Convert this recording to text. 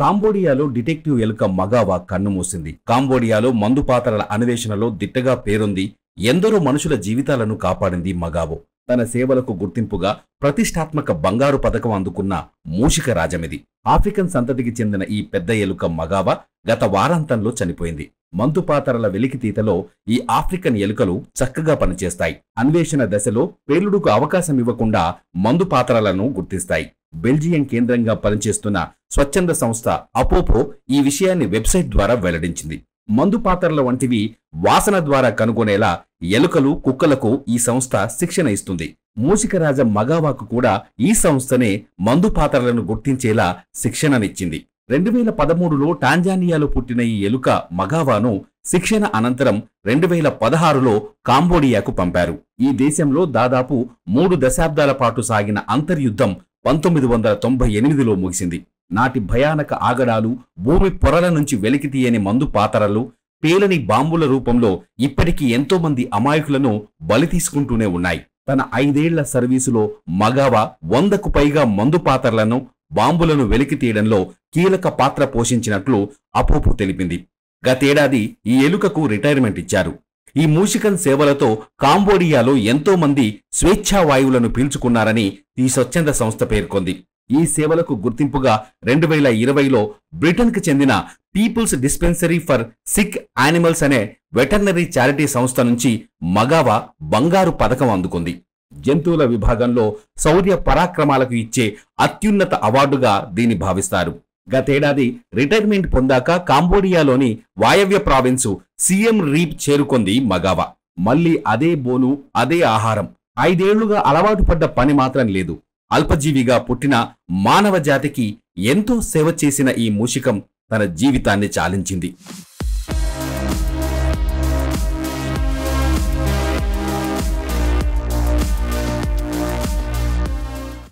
కాంబోడియాలో detective ఎలుక మగావా కన్నుమూసింది కాంబోడియాలో మందు పాత్రల అన్వేషణలో దిట్టగా పేరుంది ఎందరో మనుషుల జీవితాలను కాపాడింది మగావో తన సేవలకు గుర్తింపుగా ప్రతిష్టాత్మక బంగారు పథకం అందుకున్న మూషిక రాజమిది ఆఫ్రికన్ సంతతికి చెందిన ఈ పెద్ద ఎలుక మగావ గత వారాంతంలో చనిపోయింది మందుపాతరల వెలికితీతలో ఈ ఆఫ్రికన్ ఎలుకలు చక్కగా పనిచేస్తాయి అన్వేషణ దశలో పేలుడుకు అవకాశం ఇవ్వకుండా మందుపాతరలను గుర్తిస్తాయి బెల్జియం కేంద్రంగా పనిచేస్తున్న స్వచ్ఛంద సంస్థ అపోపో ఈ విషయాన్ని వెబ్సైట్ ద్వారా వెల్లడించింది మందు పాత్రల వంటివి వాసన ద్వారా కనుగొనేలా ఎలుకలు కుక్కలకు ఈ సంస్థ శిక్షణ ఇస్తుంది మూషికరాజ మగావాకు కూడా ఈ సంస్థనే మందు పాత్రలను గుర్తించేలా శిక్షణనిచ్చింది రెండు వేల పదమూడులో టాంజానియాలో పుట్టిన ఈ ఎలుక మగావాను శిక్షణ అనంతరం రెండు వేల పదహారులో కాంబోడియాకు పంపారు ఈ దేశంలో దాదాపు మూడు దశాబ్దాల పాటు సాగిన అంతర్యుద్ధం పంతొమ్మిది వందల తొంభై ఎనిమిదిలో ముగిసింది నాటి భయానక ఆగడాలు భూమి పొరల నుంచి వెలికి తీయని మందు పాతరలు పేలని బాంబుల రూపంలో ఇప్పటికీ ఎంతోమంది అమాయకులను బలి తీసుకుంటూనే ఉన్నాయి తన ఐదేళ్ల సర్వీసులో మగావా వందకు పైగా మందు పాత్రలను బాంబులను వెలికి తీయడంలో కీలక పాత్ర పోషించినట్లు అపోపు తెలిపింది గతేడాది ఈ ఎలుకకు రిటైర్మెంట్ ఇచ్చారు ఈ మూషికన్ సేవలతో కాంబోడియాలో ఎంతో మంది స్వేచ్ఛావాయువులను పీల్చుకున్నారని ఈ స్వచ్ఛంద సంస్థ పేర్కొంది ఈ సేవలకు గుర్తింపుగా రెండు వేల ఇరవైలో బ్రిటన్కు చెందిన People's Dispensary for Sick Animals అనే వెటర్నరీ చారిటీ సంస్థ నుంచి మగావా బంగారు పథకం అందుకుంది జంతువుల విభాగంలో శౌర్య పరాక్రమాలకు ఇచ్చే అత్యున్నత అవార్డుగా దీన్ని భావిస్తారు గతేడాది రిటైర్మెంట్ పొందాక కాంబోడియాలోని వాయవ్య ప్రావిన్సు సీఎం రీప్ చేరుకుంది మగావా మళ్ళీ అదే బోలు అదే ఆహారం ఐదేళ్లుగా అలవాటు పడ్డ పని మాత్రం లేదు అల్పజీవిగా పుట్టిన మానవ జాతికి ఎంతో సేవ చేసిన ఈ మూషికం తన జీవితాన్ని చాలించింది